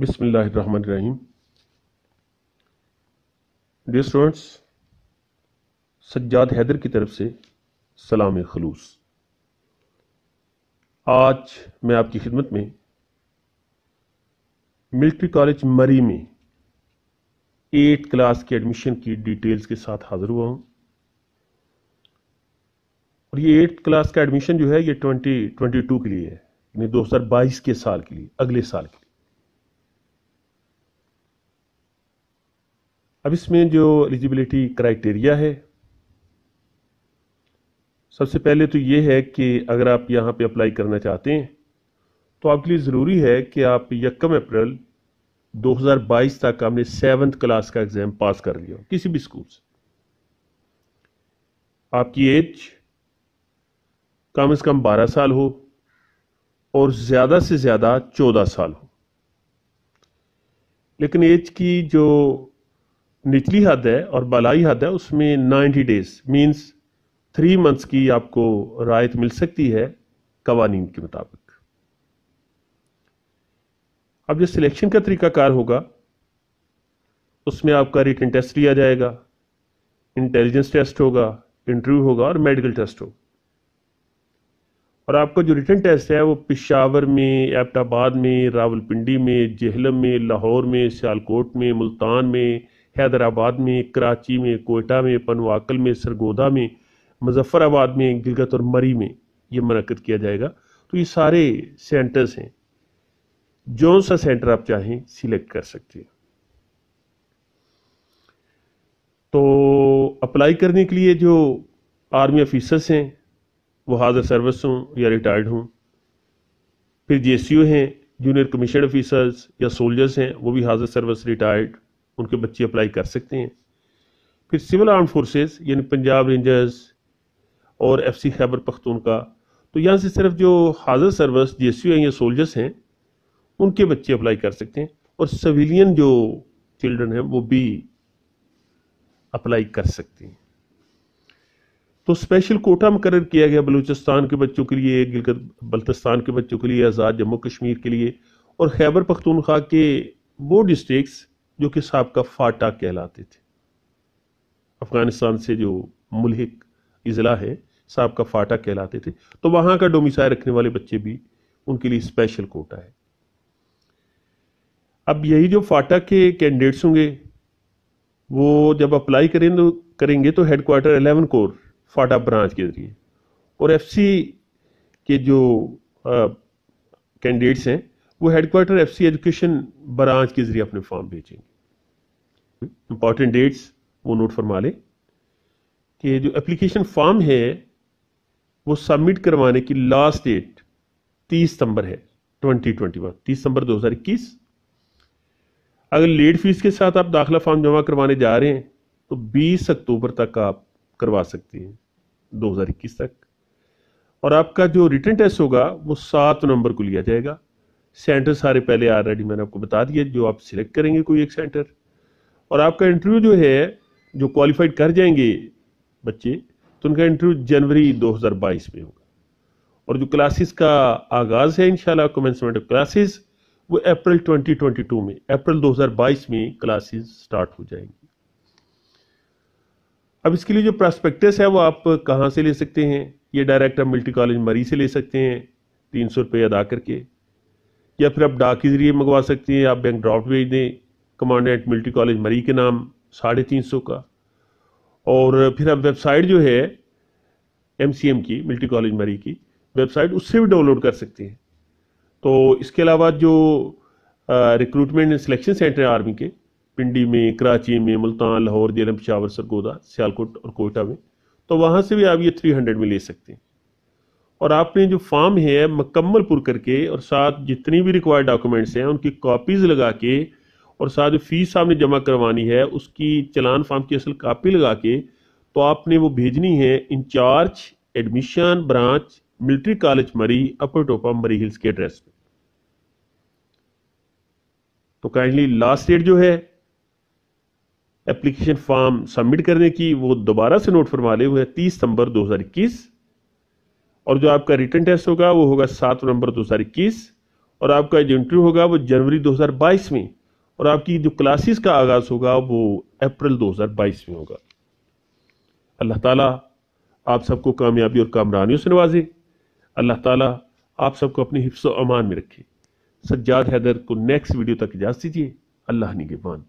बिसमीम dear students Sajjad Haider की तरफ से सलाम खलूस आज मैं आपकी खिदमत में मिलिट्री कॉलेज मरी में एट क्लास के एडमिशन की डिटेल्स के साथ हाज़िर हुआ हूँ और ये एट क्लास का एडमिशन जो है ये ट्वेंटी ट्वेंटी टू के लिए है यानी दो हज़ार बाईस के साल के लिए अगले साल के अब इसमें जो एलिजिबिलिटी क्राइटेरिया है सबसे पहले तो ये है कि अगर आप यहाँ पे अप्लाई करना चाहते हैं तो आपके लिए ज़रूरी है कि आप यकम अप्रैल 2022 तक आपने सेवन्थ क्लास का एग्ज़ाम पास कर लिया हो किसी भी स्कूल से आपकी एज कम से कम 12 साल हो और ज़्यादा से ज़्यादा 14 साल हो लेकिन एज की जो निचली हद है और बलाई हद है उसमें ninety days means three months की आपको रायत मिल सकती है कवानीन के मुताबिक अब जो सिलेक्शन का तरीकाकार होगा उसमें आपका रिटर्न टेस्ट लिया जाएगा इंटेलिजेंस टेस्ट होगा इंटरव्यू होगा और मेडिकल टेस्ट होगा और आपका जो रिटर्न टेस्ट है वो पिशावर में एबटाबाद में रावलपिंडी में जहलम में लाहौर में सियालकोट में मुल्तान में हैदराबाद में कराची में कोयटा में पनवाकल में सरगोदा में मुजफ़राबाद में गिलगत और मरी में ये मनकद किया जाएगा तो ये सारे सेंटर्स हैं जो सा सेंटर आप चाहें सिलेक्ट कर सकते हैं तो अप्लाई करने के लिए जो आर्मी ऑफिसर्स हैं वो हाजिर सर्विस हों या रिटायर्ड हों फिर जे सी हैं जूनियर कमीशन ऑफिसर्स या सोल्जर्स हैं वो भी हाजिर सर्विस रिटायर्ड उनके बच्चे अप्लाई कर सकते हैं फिर सिविल आर्म फोर्सेस यानी पंजाब रेंजर्स और एफ सी खैबर का तो यहाँ से सिर्फ जो हाजिर सर्विस जे एस यू या सोल्जर्स हैं उनके बच्चे अप्लाई कर सकते हैं और सिविलियन जो चिल्ड्रन हैं वो भी अप्लाई कर सकते हैं तो स्पेशल कोटा मुकर किया गया बलूचिस्तान के बच्चों के लिए गिलगत बल्तिस्तान के बच्चों के लिए आज़ाद जम्मू कश्मीर के लिए और खैबर पख्तूनख्वा के वो डिस्ट्रिक्स जो कि साहब का फाटा कहलाते थे अफगानिस्तान से जो मुलहिक इजला है साहब का फाटा कहलाते थे तो वहां का डोमिसाइल रखने वाले बच्चे भी उनके लिए स्पेशल कोटा है अब यही जो फाटा के कैंडिडेट्स होंगे वो जब अप्लाई करें तो करेंगे तो headquarter eleven corps FATA branch के जरिए और एफसी के जो कैंडिडेट्स हैं वो हेडक्वार्टर एफसी एजुकेशन ब्रांच के जरिए अपने फॉर्म भेजेंगे इम्पॉर्टेंट डेट्स वो नोट फरमा लें कि जो एप्लीकेशन फॉर्म है वो सबमिट करवाने की लास्ट डेट 30 सितंबर है 2021 30 सितंबर 2021 अगर लेट फीस के साथ आप दाखिला फॉर्म जमा करवाने जा रहे हैं तो 20 अक्टूबर तक आप करवा सकते हैं 2021 तक और आपका जो रिटर्न टेस्ट होगा वो सात नवंबर को लिया जाएगा सेंटर सारे पहले ऑलरेडी मैंने आपको बता दिया जो आप सिलेक्ट करेंगे कोई एक सेंटर और आपका इंटरव्यू जो है जो क्वालिफाइड कर जाएंगे बच्चे तो उनका इंटरव्यू जनवरी 2022 में होगा और जो क्लासेस का आगाज़ है इंशाल्लाह कमेंसमेंट ऑफ क्लासेस वो अप्रैल 2022 में अप्रैल 2022 में क्लासेस स्टार्ट हो जाएंगी अब इसके लिए जो प्रॉस्पेक्टस है वो आप कहाँ से ले सकते हैं ये डायरेक्ट आप मिल्टी कॉलेज मरी से ले सकते हैं तीन सौ अदा करके या फिर आप डाक के ज़रिए मंगवा सकते हैं आप बैंक ड्राफ्ट भेज दें कमांडेंट मिलिट्री कॉलेज मरी के नाम साढ़े तीन सौ का और फिर अब वेबसाइट जो है एम सी एम की मिलिट्री कॉलेज मरी की वेबसाइट उससे भी डाउनलोड कर सकते हैं तो इसके अलावा जो रिक्रूटमेंट एंड सिलेक्शन सेंटर है आर्मी के पिंडी में कराची में मुल्तान लाहौर जेलम पिशावर सरगोदा सियालकोट और कोयटा में तो वहाँ से भी आप ये थ्री हंड्रेड में ले सकते हैं और आपने जो फॉर्म है मकम्मल पुर करके और साथ जितनी भी रिक्वायर्ड डॉक्यूमेंट्स हैं उनकी कॉपीज़ लगा के और साथ जो फीस आपने जमा करवानी है उसकी चलान फॉर्म की असल कापी लगा के तो आपने वो भेजनी है incharge admission branch military college Murree upper टोपा मरी हिल्स के एड्रेस पे तो काइंडली लास्ट डेट जो है एप्लीकेशन फॉर्म सबमिट करने की वो दोबारा से नोट फरमा ले हुए तीस सितंबर 2021 और जो आपका रिटर्न टेस्ट होगा वो होगा सात नवंबर 2021 और आपका जो इंटरव्यू होगा वो जनवरी 2022 में और आपकी जो क्लासेस का आगाज़ होगा वो अप्रैल 2022 में होगा अल्लाह ताला आप सबको कामयाबी और कामरानियों से नवाजे अल्लाह ताला आप सबको अपने हिफ्स अमान में रखे सज्जाद हैदर को नेक्स्ट वीडियो तक इजाज़त दीजिए अल्लाह निगेबान